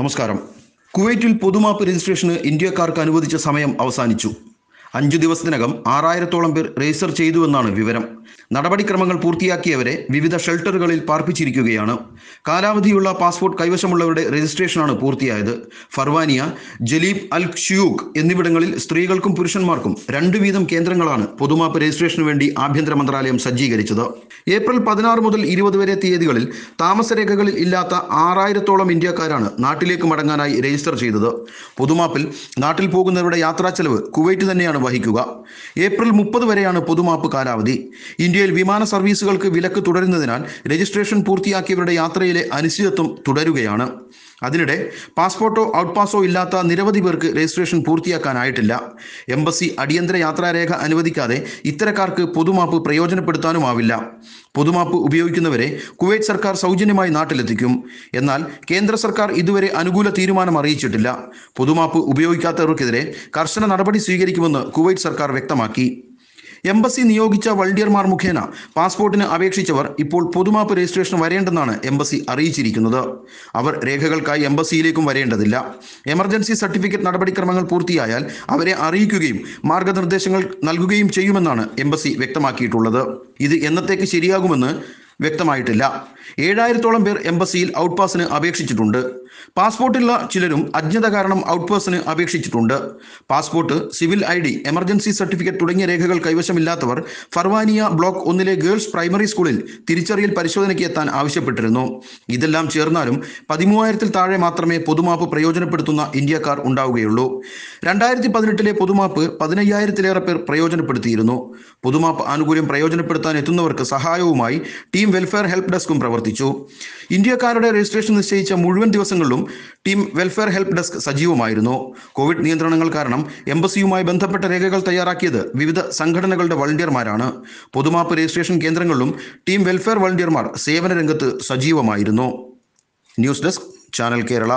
നമസ്കാരം കുവൈറ്റിൽ പൊതുമാപ്പ് രജിസ്ട്രേഷന് ഇന്ത്യക്കാർക്ക് അനുവദിച്ച സമയം അവസാനിച്ചു അഞ്ചു ദിവസത്തിനകം ആറായിരത്തോളം പേർ രജിസ്റ്റർ ചെയ്തുവെന്നാണ് വിവരം നടപടിക്രമങ്ങൾ പൂർത്തിയാക്കിയവരെ വിവിധ ഷെൽട്ടറുകളിൽ പാർപ്പിച്ചിരിക്കുകയാണ് കാലാവധിയുള്ള പാസ്പോർട്ട് കൈവശമുള്ളവരുടെ രജിസ്ട്രേഷനാണ് പൂർത്തിയായത് ഫർവാനിയ ജലീബ് അൽ ഷ്യൂഖ് എന്നിവിടങ്ങളിൽ സ്ത്രീകൾക്കും പുരുഷന്മാർക്കും രണ്ടു വീതം കേന്ദ്രങ്ങളാണ് പൊതുമാപ്പ് രജിസ്ട്രേഷന് വേണ്ടി ആഭ്യന്തര മന്ത്രാലയം സജ്ജീകരിച്ചത് ഏപ്രിൽ പതിനാറ് മുതൽ ഇരുപത് വരെ തീയതികളിൽ താമസരേഖകളിൽ ഇല്ലാത്ത ആറായിരത്തോളം ഇന്ത്യക്കാരാണ് നാട്ടിലേക്ക് മടങ്ങാനായി രജിസ്റ്റർ ചെയ്തത് പൊതുമാപ്പിൽ നാട്ടിൽ പോകുന്നവരുടെ യാത്രാ ചെലവ് കുവൈറ്റ് തന്നെയാണ് വഹിക്കുക ഏപ്രിൽ മുപ്പത് വരെയാണ് പൊതുമാപ്പ് കാലാവധി ഇന്ത്യയിൽ വിമാന സർവീസുകൾക്ക് വിലക്ക് തുടരുന്നതിനാൽ രജിസ്ട്രേഷൻ പൂർത്തിയാക്കിയവരുടെ യാത്രയിലെ അനിശ്ചിതത്വം തുടരുകയാണ് അതിനിടെ പാസ്പോർട്ടോ ഔട്ട് പാസോ ഇല്ലാത്ത നിരവധി പേർക്ക് രജിസ്ട്രേഷൻ പൂർത്തിയാക്കാനായിട്ടില്ല എംബസി അടിയന്തര യാത്രാരേഖ അനുവദിക്കാതെ ഇത്തരക്കാർക്ക് പൊതുമാപ്പ് പ്രയോജനപ്പെടുത്താനുമാവില്ല പൊതുമാപ്പ് ഉപയോഗിക്കുന്നവരെ കുവൈറ്റ് സർക്കാർ സൗജന്യമായി നാട്ടിലെത്തിക്കും എന്നാൽ കേന്ദ്ര സർക്കാർ ഇതുവരെ അനുകൂല തീരുമാനം അറിയിച്ചിട്ടില്ല പൊതുമാപ്പ് ഉപയോഗിക്കാത്തവർക്കെതിരെ കർശന നടപടി സ്വീകരിക്കുമെന്ന് കുവൈറ്റ് സർക്കാർ വ്യക്തമാക്കി എംബസി നിയോഗിച്ച വൾണ്ടിയർമാർ മുഖേന പാസ്പോർട്ടിന് അപേക്ഷിച്ചവർ ഇപ്പോൾ പൊതുമാപ്പ് രജിസ്ട്രേഷൻ വരേണ്ടെന്നാണ് എംബസി അറിയിച്ചിരിക്കുന്നത് അവർ രേഖകൾക്കായി എംബസിയിലേക്കും വരേണ്ടതില്ല എമർജൻസി സർട്ടിഫിക്കറ്റ് നടപടിക്രമങ്ങൾ പൂർത്തിയായാൽ അവരെ അറിയിക്കുകയും മാർഗനിർദ്ദേശങ്ങൾ നൽകുകയും ചെയ്യുമെന്നാണ് എംബസി വ്യക്തമാക്കിയിട്ടുള്ളത് ഇത് എന്നത്തേക്ക് ശരിയാകുമെന്ന് വ്യക്തമായിട്ടില്ല ഏഴായിരത്തോളം പേർ എംബസിയിൽ ഔട്ട് പാസിന് അപേക്ഷിച്ചിട്ടുണ്ട് പാസ്പോർട്ടുള്ള ചിലരും അജ്ഞത കാരണം ഔട്ട്പോസ്റ്റിന് അപേക്ഷിച്ചിട്ടുണ്ട് passport civil I D emergency certificate തുടങ്ങിയ രേഖകൾ കൈവശമില്ലാത്തവർ ഫർവാനിയ ബ്ലോക്ക് ഒന്നിലെ ഗേൾസ് പ്രൈമറി സ്കൂളിൽ തിരിച്ചറിയൽ പരിശോധനയ്ക്ക് എത്താൻ ആവശ്യപ്പെട്ടിരുന്നു ഇതെല്ലാം ചേർന്നാലും പതിമൂവായിരത്തിൽ താഴെ മാത്രമേ പൊതുമാപ്പ് പ്രയോജനപ്പെടുത്തുന്ന ഇന്ത്യക്കാർ ഉണ്ടാവുകയുള്ളൂ രണ്ടായിരത്തി പതിനെട്ടിലെ പൊതുമാപ്പ് പതിനയ്യായിരത്തിലേറെ പേർ പ്രയോജനപ്പെടുത്തിയിരുന്നു പൊതുമാപ്പ് ആനുകൂല്യം പ്രയോജനപ്പെടുത്താൻ എത്തുന്നവർക്ക് സഹായവുമായി ടീം വെൽഫെയർ ഹെൽപ്പ് ഡെസ്കും പ്രവർത്തിച്ചു ഇന്ത്യക്കാരുടെ രജിസ്ട്രേഷൻ നിശ്ചയിച്ച മുഴുവൻ ദിവസങ്ങൾ ദിവസങ്ങളിലും ടീം വെൽഫെയർ ഹെൽപ്പ് ഡെസ്ക് സജീവമായിരുന്നു കോവിഡ് നിയന്ത്രണങ്ങൾ കാരണം എംബസിയുമായി ബന്ധപ്പെട്ട രേഖകൾ തയ്യാറാക്കിയത് വിവിധ സംഘടനകളുടെ വളണ്ടിയർമാരാണ് പൊതുമാപ്പ് രജിസ്ട്രേഷൻ കേന്ദ്രങ്ങളിലും ടീം വെൽഫെയർ വളണ്ടിയർമാർ സേവന രംഗത്ത് സജീവമായിരുന്നു ന്യൂസ് ഡെസ്ക് ചാനൽ കേരള